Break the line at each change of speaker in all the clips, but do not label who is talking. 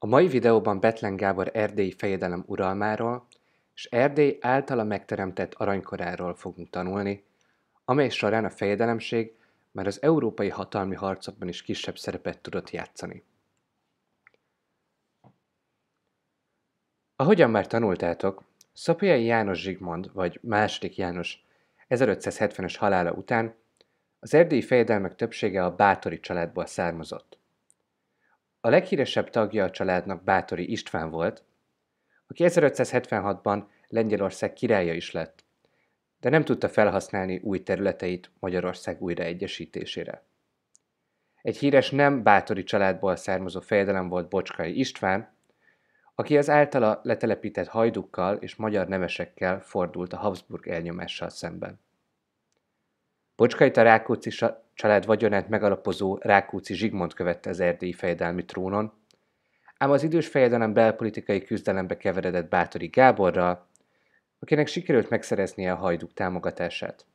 A mai videóban Betlen Gábor erdélyi fejedelem uralmáról és Erdély általa megteremtett aranykoráról fogunk tanulni, amely során a fejedelemség már az európai hatalmi harcokban is kisebb szerepet tudott játszani. Ahogyan már tanultátok, Szapiai János Zsigmond, vagy második János 1570-es halála után az erdélyi fejedelmek többsége a bátori családból származott. A leghíresebb tagja a családnak Bátori István volt, aki 1576-ban Lengyelország királya is lett, de nem tudta felhasználni új területeit Magyarország újraegyesítésére. Egy híres nem bátori családból származó fejedelem volt Bocskai István, aki az általa letelepített hajdukkal és magyar nemesekkel fordult a Habsburg elnyomással szemben. Bocskait a Rákóczi család vagyonát megalapozó Rákóczi Zsigmond követte az erdélyi fejedelmi trónon, ám az idős fejedelem belpolitikai küzdelembe keveredett Bátori Gáborral, akinek sikerült megszereznie a hajduk támogatását.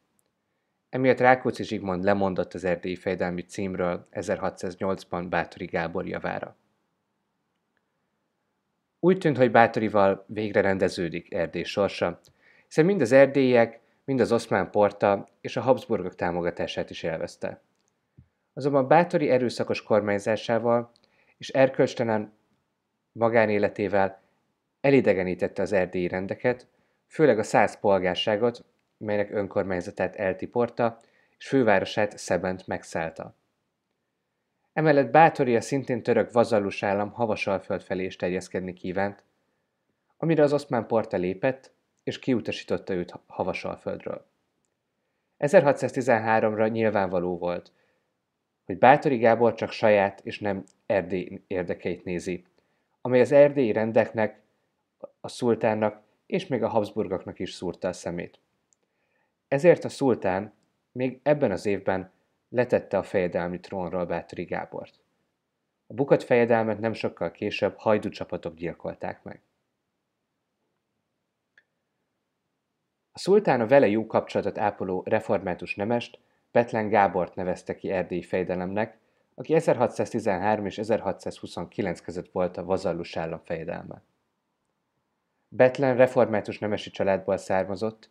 Emiatt Rákóczi Zsigmond lemondott az erdélyi fejedelmi címről 1608-ban Bátori Gábor javára. Úgy tűnt, hogy Bátorival végre rendeződik Erdély sorsa, hiszen mind az erdélyek, mind az oszmán porta és a Habsburgok támogatását is élvezte. Azonban bátori erőszakos kormányzásával és erkölcstelen magánéletével elidegenítette az erdélyi rendeket, főleg a száz polgárságot, melynek önkormányzatát eltiporta, és fővárosát Szebent megszállta. Emellett Bátori a szintén török vazallus állam Havasalföld felé is terjeszkedni kívánt, amire az oszmán porta lépett, és kiutasította őt Havasalföldről. 1613-ra nyilvánvaló volt, hogy Bátori Gábor csak saját és nem Erdély érdekeit nézi, amely az erdélyi rendeknek, a szultánnak és még a Habsburgoknak is szúrta a szemét. Ezért a szultán még ebben az évben letette a fejedelmi trónról Bátori Gábort. A bukott fejedelmet nem sokkal később hajdu csapatok gyilkolták meg. A szultán a vele jó kapcsolatot ápoló református nemest, Petlen Gábort nevezte ki erdélyi fejdelemnek, aki 1613 és 1629 között volt a vazallus állam fejedelme. Betlen református nemesi családból származott,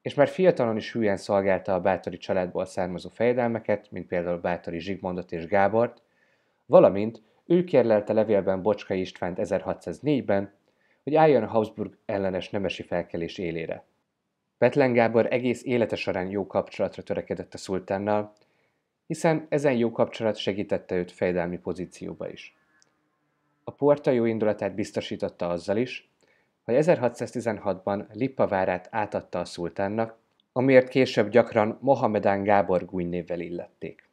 és már fiatalon is hülyen szolgálta a bátori családból származó fejedelmeket, mint például Bátori Zsigmondot és Gábort, valamint ő kérlelte levélben Bocskai Istvánt 1604-ben, hogy álljon a Habsburg ellenes nemesi felkelés élére. Betlen Gábor egész élete során jó kapcsolatra törekedett a szultánnal, hiszen ezen jó kapcsolat segítette őt fejdelmi pozícióba is. A porta jó indulatát biztosította azzal is, hogy 1616-ban Lippa várát átadta a szultánnak, amiért később gyakran Mohamedán Gábor gúny névvel illették.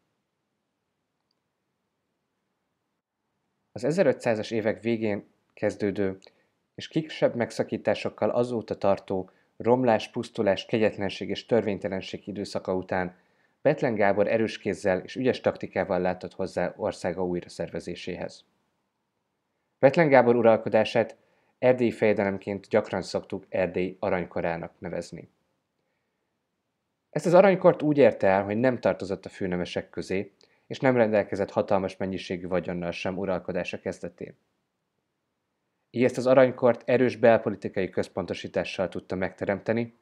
Az 1500-as évek végén kezdődő és kisebb megszakításokkal azóta tartó romlás, pusztulás, kegyetlenség és törvénytelenség időszaka után Betlen Gábor erős kézzel és ügyes taktikával látott hozzá országa szervezéséhez. Betlen Gábor uralkodását erdélyi fejedelemként gyakran szoktuk Erdély aranykorának nevezni. Ezt az aranykort úgy érte el, hogy nem tartozott a főnemesek közé, és nem rendelkezett hatalmas mennyiségű vagyonnal sem uralkodása kezdetén. Így ezt az aranykort erős belpolitikai központosítással tudta megteremteni,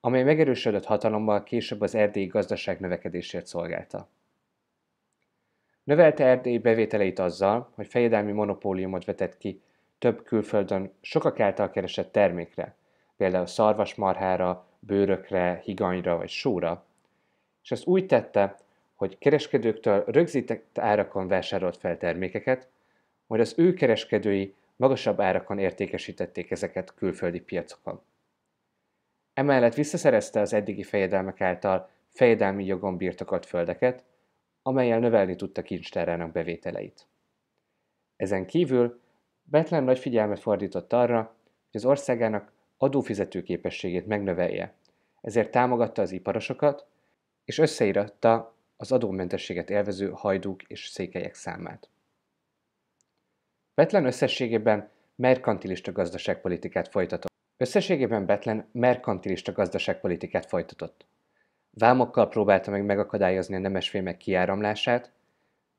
amely megerősödött hatalommal később az erdélyi gazdaság növekedésért szolgálta. Növelte Erdély bevételeit azzal, hogy fejedelmi monopóliumot vetett ki több külföldön sokak által keresett termékre, például szarvasmarhára, bőrökre, higanyra vagy sóra, és ezt úgy tette, hogy kereskedőktől rögzített árakon vásárolt fel termékeket, majd az ő kereskedői magasabb árakon értékesítették ezeket külföldi piacokon. Emellett visszaszerezte az eddigi fejedelmek által fejedelmi jogon birtokolt földeket, amelyel növelni tudta kincstárának bevételeit. Ezen kívül Betlen nagy figyelmet fordított arra, hogy az országának adófizetőképességét megnövelje, ezért támogatta az iparosokat, és összeíratta az adómentességet élvező hajdúk és székelyek számát. Betlen összességében merkantilista gazdaságpolitikát folytatott. Összességében Betlen merkantilista gazdaságpolitikát folytatott. Vámokkal próbálta meg megakadályozni a nemes fémek kiáramlását,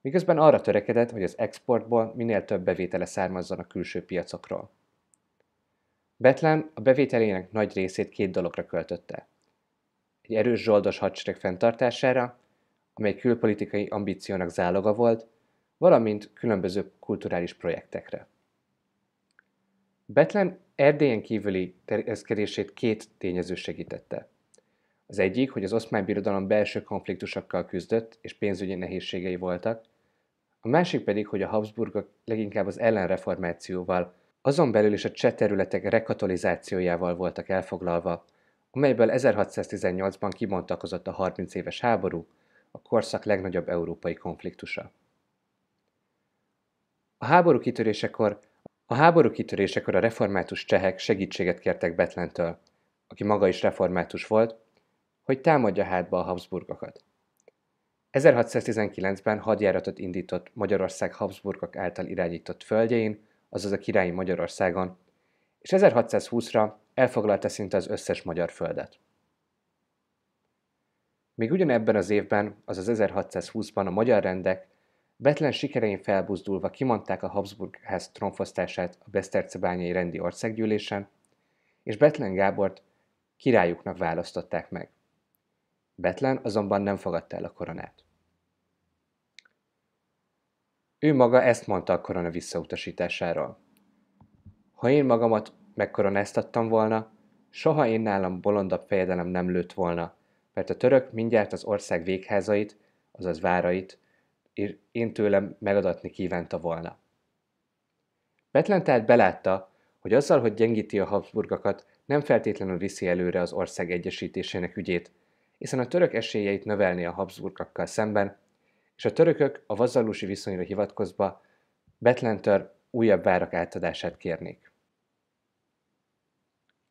miközben arra törekedett, hogy az exportból minél több bevétele származzon a külső piacokról. Betlen a bevételének nagy részét két dologra költötte. Egy erős zsoldos hadsereg fenntartására, amely külpolitikai ambíciónak záloga volt, valamint különböző kulturális projektekre. Betlen Erdélyen kívüli terjeszkedését két tényező segítette. Az egyik, hogy az oszmán birodalom belső konfliktusokkal küzdött, és pénzügyi nehézségei voltak, a másik pedig, hogy a Habsburgok leginkább az ellenreformációval, azon belül is a cseh területek rekatolizációjával voltak elfoglalva, amelyből 1618-ban kibontakozott a 30 éves háború, a korszak legnagyobb európai konfliktusa. A háború kitörésekor a háború kitörésekor a református csehek segítséget kértek Betlentől, aki maga is református volt, hogy támadja hátba a Habsburgokat. 1619-ben hadjáratot indított Magyarország Habsburgok által irányított földjein, azaz a királyi Magyarországon, és 1620-ra elfoglalta szinte az összes magyar földet. Még ugyanebben az évben, azaz 1620-ban a magyar rendek Betlen sikerein felbuzdulva kimondták a Habsburg-ház tronfosztását a Besztercebányai rendi országgyűlésen, és Betlen Gábort királyuknak választották meg. Betlen azonban nem fogadta el a koronát. Ő maga ezt mondta a korona visszautasításáról. Ha én magamat megkoronáztattam volna, soha én nálam bolondabb fejedelem nem lőtt volna, mert a török mindjárt az ország végházait, azaz várait és én tőlem megadatni kívánta volna. Betlen tehát belátta, hogy azzal, hogy gyengíti a Habsburgakat, nem feltétlenül viszi előre az ország egyesítésének ügyét, hiszen a török esélyeit növelni a Habsburgakkal szemben, és a törökök a vazzalusi viszonyra hivatkozva Betlentör újabb várak átadását kérnék.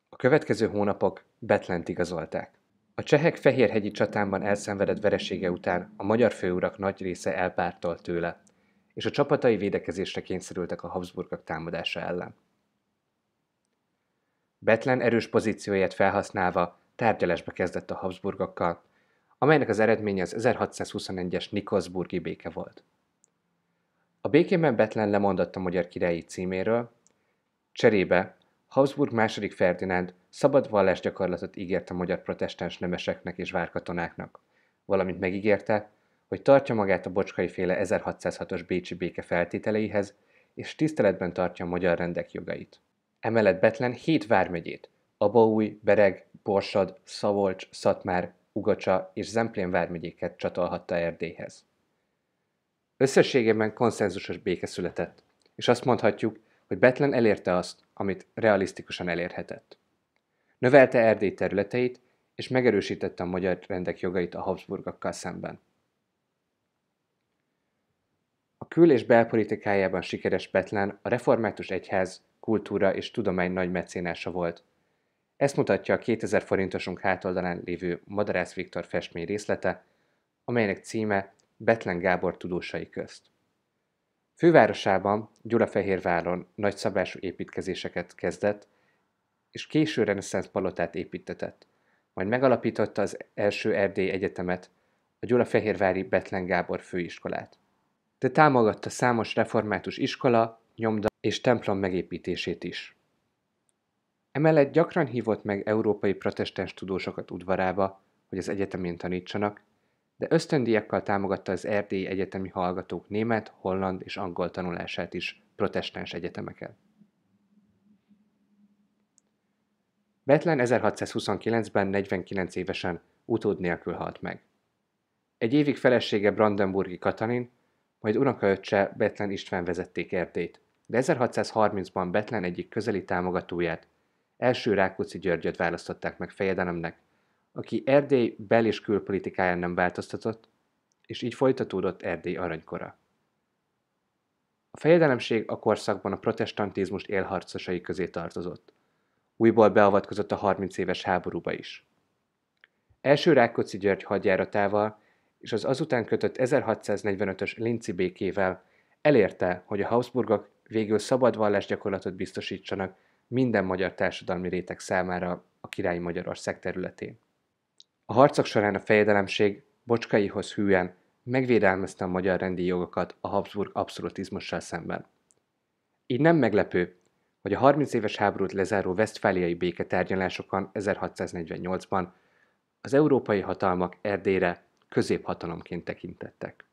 A következő hónapok Betlent igazolták. A csehek fehérhegyi csatában elszenvedett veresége után a magyar főurak nagy része elpártolt tőle, és a csapatai védekezésre kényszerültek a Habsburgok támadása ellen. Betlen erős pozícióját felhasználva tárgyalásba kezdett a Habsburgokkal, amelynek az eredménye az 1621-es Nikolsburgi béke volt. A békében Betlen lemondott a magyar királyi címéről, cserébe Habsburg második Ferdinánd Szabad vallásgyakorlatot ígért a magyar protestáns nemeseknek és várkatonáknak, valamint megígérte, hogy tartja magát a bocskai féle 1606-os bécsi béke feltételeihez, és tiszteletben tartja a magyar rendek jogait. Emellett Betlen hét vármegyét, Abaúj, Bereg, Borsod, Szavolcs, Szatmár, Ugacsa és Zemplén vármegyéket csatolhatta Erdélyhez. Összességében konszenzusos béke született, és azt mondhatjuk, hogy Betlen elérte azt, amit realisztikusan elérhetett. Növelte Erdély területeit, és megerősítette a magyar rendek jogait a Habsburgokkal szemben. A kül- és belpolitikájában sikeres Petlán a református egyház, kultúra és tudomány nagy mecénása volt. Ezt mutatja a 2000 forintosunk hátoldalán lévő Madarász Viktor festmény részlete, amelynek címe Betlen Gábor tudósai közt. Fővárosában, Gyulafehérváron nagyszabású építkezéseket kezdett, és késő reneszánsz palotát építetett. Majd megalapította az első Erdély Egyetemet, a Gyulafehérvári Betlen Gábor főiskolát. De támogatta számos református iskola, nyomda és templom megépítését is. Emellett gyakran hívott meg európai protestáns tudósokat udvarába, hogy az egyetemén tanítsanak, de ösztöndíjakkal támogatta az erdélyi egyetemi hallgatók német, holland és angol tanulását is protestáns egyetemeken. Betlen 1629-ben 49 évesen utód nélkül halt meg. Egy évig felesége Brandenburgi Katalin, majd unokaöccse Betlen István vezették Erdélyt, de 1630-ban Betlen egyik közeli támogatóját, első Rákóczi Györgyöt választották meg fejedelemnek, aki Erdély bel- és külpolitikáján nem változtatott, és így folytatódott Erdély aranykora. A fejedelemség a korszakban a protestantizmus élharcosai közé tartozott – Újból beavatkozott a 30 éves háborúba is. Első Rákóczi György hadjáratával és az azután kötött 1645-ös Linci békével elérte, hogy a Habsburgok végül szabad vallásgyakorlatot biztosítsanak minden magyar társadalmi réteg számára a királyi Magyarország területén. A harcok során a fejedelemség bocskaihoz hűen megvédelmezte a magyar rendi jogokat a Habsburg abszolutizmussal szemben. Így nem meglepő, hogy a 30 éves háborút lezáró vesztfáliai béketárgyalásokon 1648-ban az európai hatalmak Erdélyre középhatalomként tekintettek.